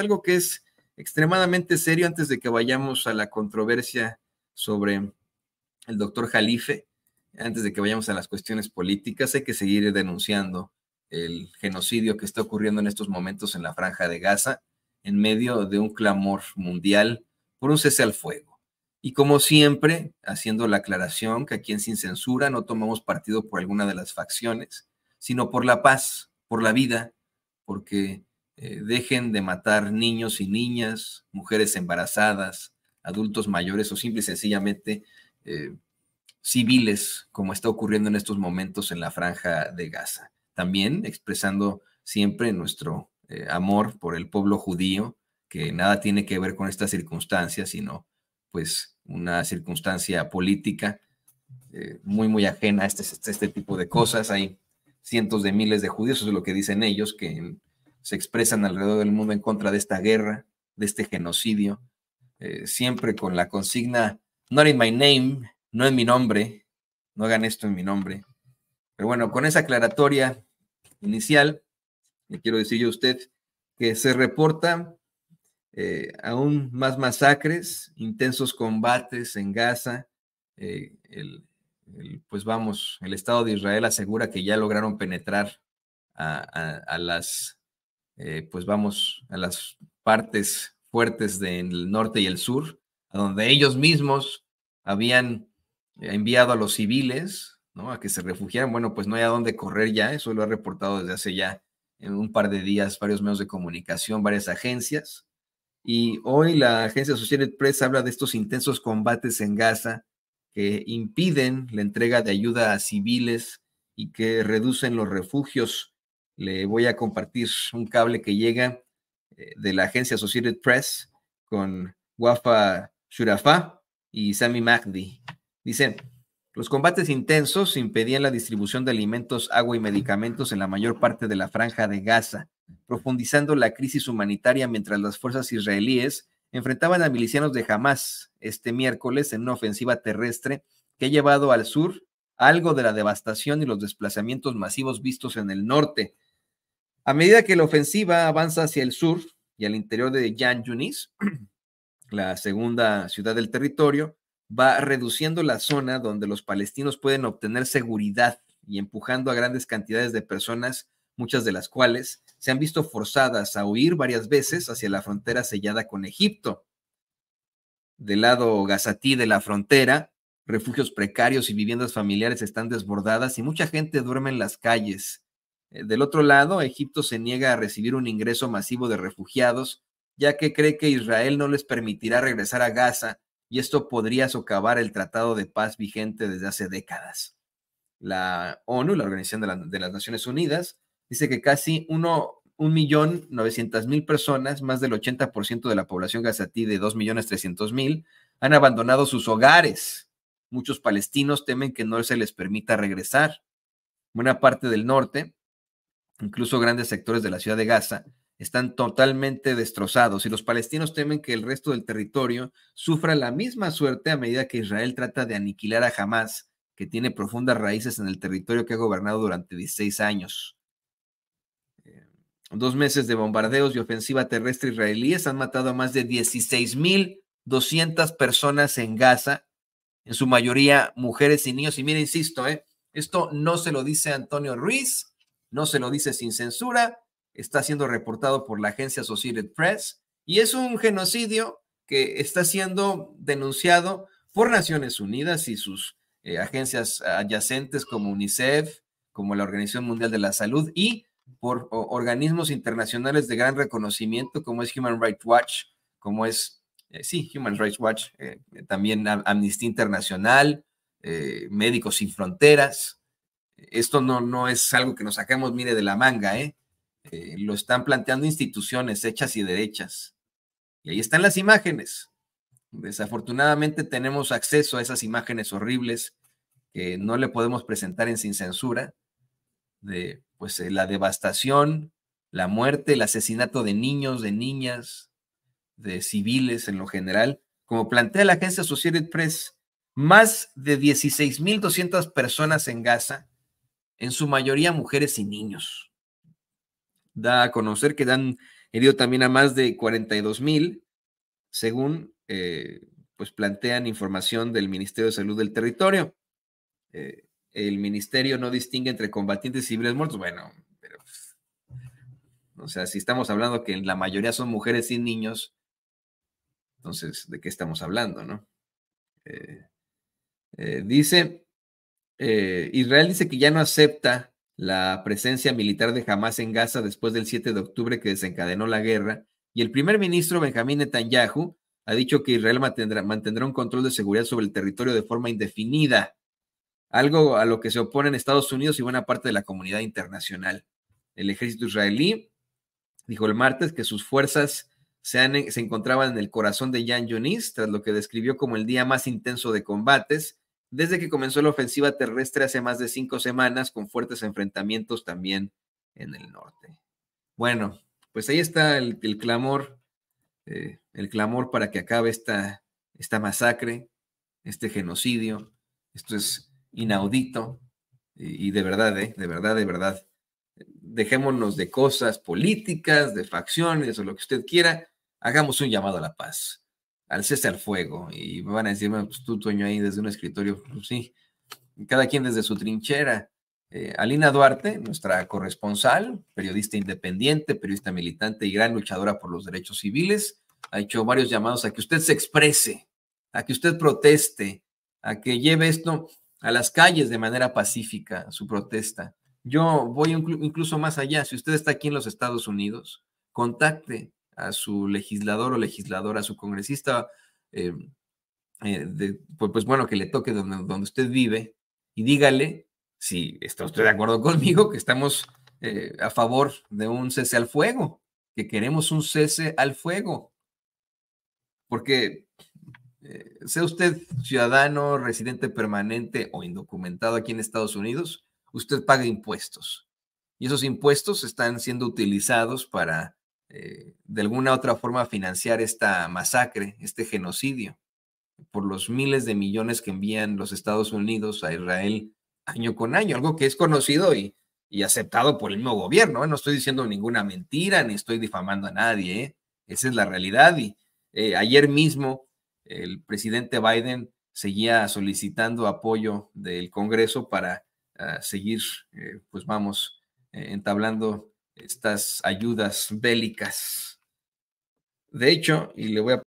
algo que es extremadamente serio antes de que vayamos a la controversia sobre el doctor Jalife, antes de que vayamos a las cuestiones políticas, hay que seguir denunciando el genocidio que está ocurriendo en estos momentos en la franja de Gaza, en medio de un clamor mundial por un cese al fuego. Y como siempre, haciendo la aclaración que aquí en Sin Censura no tomamos partido por alguna de las facciones, sino por la paz, por la vida, porque eh, dejen de matar niños y niñas, mujeres embarazadas, adultos mayores o simple y sencillamente eh, civiles, como está ocurriendo en estos momentos en la franja de Gaza. También expresando siempre nuestro eh, amor por el pueblo judío, que nada tiene que ver con estas circunstancias, sino pues una circunstancia política muy, muy ajena a este, este, este, tipo de cosas. Hay cientos de miles de judíos, eso es lo que dicen ellos, que en se expresan alrededor del mundo en contra de esta guerra, de este genocidio, eh, siempre con la consigna, not in my name, no en mi nombre, no hagan esto en mi nombre. Pero bueno, con esa aclaratoria inicial, le quiero decir yo a usted que se reportan eh, aún más masacres, intensos combates en Gaza. Eh, pues vamos, el Estado de Israel asegura que ya lograron penetrar a las eh, pues vamos a las partes fuertes del norte y el sur, a donde ellos mismos habían eh, enviado a los civiles ¿no? a que se refugiaran. Bueno, pues no hay a dónde correr ya, eso lo ha reportado desde hace ya en eh, un par de días varios medios de comunicación, varias agencias. Y hoy la agencia Associated Press habla de estos intensos combates en Gaza que impiden la entrega de ayuda a civiles y que reducen los refugios le voy a compartir un cable que llega eh, de la agencia Associated Press con Wafa Shurafa y Sami Magdi. Dicen, los combates intensos impedían la distribución de alimentos, agua y medicamentos en la mayor parte de la franja de Gaza, profundizando la crisis humanitaria mientras las fuerzas israelíes enfrentaban a milicianos de Hamas este miércoles en una ofensiva terrestre que ha llevado al sur algo de la devastación y los desplazamientos masivos vistos en el norte, a medida que la ofensiva avanza hacia el sur y al interior de Jan Yunis, la segunda ciudad del territorio, va reduciendo la zona donde los palestinos pueden obtener seguridad y empujando a grandes cantidades de personas, muchas de las cuales se han visto forzadas a huir varias veces hacia la frontera sellada con Egipto. Del lado gazatí de la frontera, refugios precarios y viviendas familiares están desbordadas y mucha gente duerme en las calles, eh, del otro lado, Egipto se niega a recibir un ingreso masivo de refugiados, ya que cree que Israel no les permitirá regresar a Gaza y esto podría socavar el tratado de paz vigente desde hace décadas. La ONU, la Organización de, las Naciones Unidas, dice que casi 1.900.000 personas, más del 80% de la población gazatí de 2.300.000, han abandonado sus hogares. Muchos palestinos temen que no se les permita regresar. Buena parte del norte, Incluso grandes sectores de la ciudad de Gaza están totalmente destrozados y los palestinos temen que el resto del territorio sufra la misma suerte a medida que Israel trata de aniquilar a Hamas, que tiene profundas raíces en el territorio que ha gobernado durante 16 años. Eh, dos meses de bombardeos y ofensiva terrestre israelíes han matado a más de 16.200 personas en Gaza, en su mayoría mujeres y niños. Y mire, insisto, eh, esto no se lo dice Antonio Ruiz, no se lo dice sin censura, está siendo reportado por la agencia Associated Press y es un genocidio que está siendo denunciado por Naciones Unidas y sus eh, agencias adyacentes como UNICEF, como la Organización Mundial de la Salud y por organismos internacionales de gran reconocimiento como es Human Rights Watch, como es, eh, sí, Human Rights Watch, eh, también Amnistía Internacional, Médicos Sin Fronteras. Esto no, no es algo que nos saquemos, mire, de la manga, ¿eh? ¿eh? lo están planteando instituciones hechas y derechas. Y ahí están las imágenes. Desafortunadamente tenemos acceso a esas imágenes horribles que no le podemos presentar en sin censura, de pues eh, la devastación, la muerte, el asesinato de niños, de niñas, de civiles en lo general. Como plantea la agencia Associated Press, más de 16.200 personas en Gaza en su mayoría mujeres y niños. Da a conocer que dan herido también a más de 42 mil, según eh, pues plantean información del Ministerio de Salud del Territorio. Eh, el ministerio no distingue entre combatientes y civiles muertos. Bueno, pero, pues, o sea, si estamos hablando que la mayoría son mujeres y niños, entonces, ¿de qué estamos hablando, no? Eh, dice, eh, Israel dice que ya no acepta la presencia militar de Hamas en Gaza después del 7 de octubre que desencadenó la guerra. Y el primer ministro Benjamín Netanyahu ha dicho que Israel mantendrá, un control de seguridad sobre el territorio de forma indefinida, algo a lo que se oponen Estados Unidos y buena parte de la comunidad internacional. El ejército israelí dijo el martes que sus fuerzas se, se encontraban en el corazón de Yan Yunis, tras lo que describió como el día más intenso de combates desde que comenzó la ofensiva terrestre hace más de cinco semanas, con fuertes enfrentamientos también en el norte. Bueno, pues ahí está el, clamor, eh, el clamor para que acabe esta, esta masacre, este genocidio. Esto es inaudito y, de verdad, eh, de verdad, de verdad. Dejémonos de cosas políticas, de facciones o lo que usted quiera. Hagamos un llamado a la paz al cese al fuego. Y me van a decir, pues tú, Toño, ahí desde un escritorio, pues, sí, cada quien desde su trinchera. Eh, Alina Duarte, nuestra corresponsal, periodista independiente, periodista militante y gran luchadora por los derechos civiles, ha hecho varios llamados a que usted se exprese, a que usted proteste, a que lleve esto a las calles de manera pacífica, su protesta. Yo voy incluso más allá. Si usted está aquí en los Estados Unidos, contacte a su legislador o legisladora, a su congresista, eh, eh, pues, pues, bueno, que le toque donde, usted vive y dígale si está usted de acuerdo conmigo que estamos eh, a favor de un cese al fuego, que queremos un cese al fuego. Porque sea usted ciudadano, residente permanente o indocumentado aquí en Estados Unidos, usted paga impuestos. Y esos impuestos están siendo utilizados para eh, de alguna otra forma financiar esta masacre, este genocidio, por los miles de millones que envían los Estados Unidos a Israel año con año, algo que es conocido y, aceptado por el mismo gobierno. ¿eh? No estoy diciendo ninguna mentira ni estoy difamando a nadie. ¿eh? Esa es la realidad. Y ayer mismo el presidente Biden seguía solicitando apoyo del Congreso para ah, seguir, pues vamos, entablando estas ayudas bélicas. De hecho, y le voy a